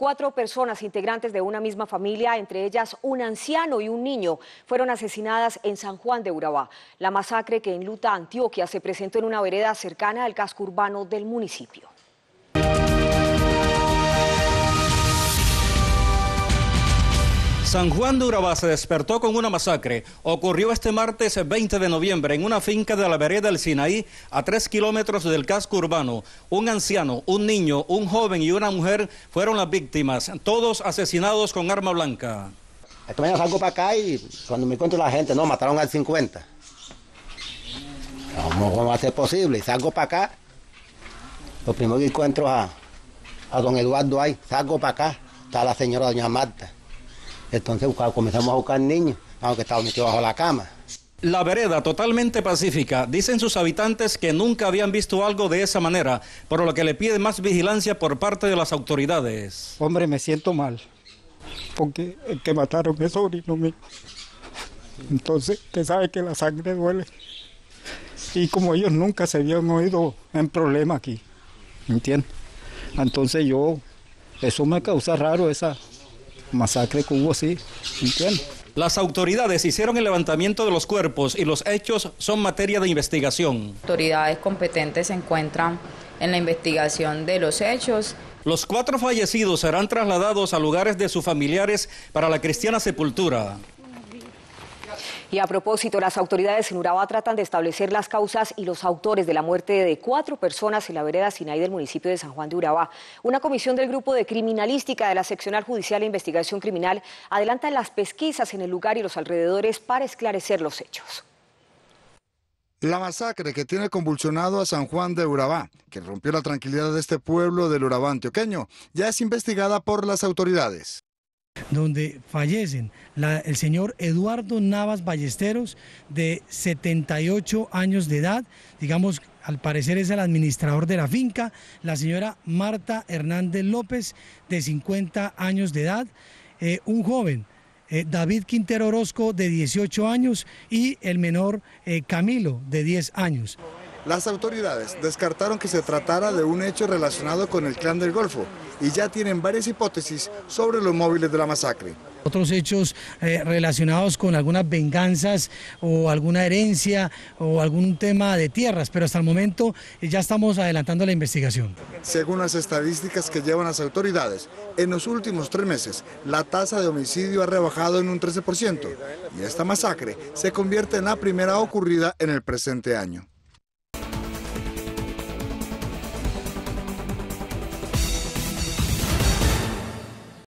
Cuatro personas integrantes de una misma familia, entre ellas un anciano y un niño, fueron asesinadas en San Juan de Urabá. La masacre que enluta Antioquia se presentó en una vereda cercana al casco urbano del municipio. San Juan de Urabá se despertó con una masacre. Ocurrió este martes 20 de noviembre en una finca de la vereda del Sinaí, a tres kilómetros del casco urbano. Un anciano, un niño, un joven y una mujer fueron las víctimas, todos asesinados con arma blanca. Esta mañana salgo para acá y cuando me encuentro la gente, no, mataron al 50. ¿Cómo, cómo va a ser posible? salgo para acá, lo primero que encuentro a, a don Eduardo ahí, salgo para acá, está la señora doña Marta. Entonces comenzamos a buscar niños, aunque estaba metido bajo la cama. La vereda totalmente pacífica. Dicen sus habitantes que nunca habían visto algo de esa manera, por lo que le piden más vigilancia por parte de las autoridades. Hombre, me siento mal, porque el que mataron es sobrino Entonces, usted sabe que la sangre duele. Y como ellos nunca se habían oído en problema aquí, ¿entiendes? Entonces yo, eso me causa raro esa, masacre que hubo, sí, Las autoridades hicieron el levantamiento de los cuerpos y los hechos son materia de investigación. Autoridades competentes se encuentran en la investigación de los hechos. Los cuatro fallecidos serán trasladados a lugares de sus familiares para la cristiana sepultura. Y a propósito, las autoridades en Urabá tratan de establecer las causas y los autores de la muerte de cuatro personas en la vereda Sinaí del municipio de San Juan de Urabá. Una comisión del Grupo de Criminalística de la Seccional Judicial e Investigación Criminal adelanta las pesquisas en el lugar y los alrededores para esclarecer los hechos. La masacre que tiene convulsionado a San Juan de Urabá, que rompió la tranquilidad de este pueblo del Urabá antioqueño, ya es investigada por las autoridades donde fallecen el señor Eduardo Navas Ballesteros, de 78 años de edad, digamos, al parecer es el administrador de la finca, la señora Marta Hernández López, de 50 años de edad, eh, un joven eh, David Quintero Orozco de 18 años y el menor eh, Camilo de 10 años. Las autoridades descartaron que se tratara de un hecho relacionado con el clan del Golfo y ya tienen varias hipótesis sobre los móviles de la masacre. Otros hechos eh, relacionados con algunas venganzas o alguna herencia o algún tema de tierras, pero hasta el momento ya estamos adelantando la investigación. Según las estadísticas que llevan las autoridades, en los últimos tres meses la tasa de homicidio ha rebajado en un 13% y esta masacre se convierte en la primera ocurrida en el presente año.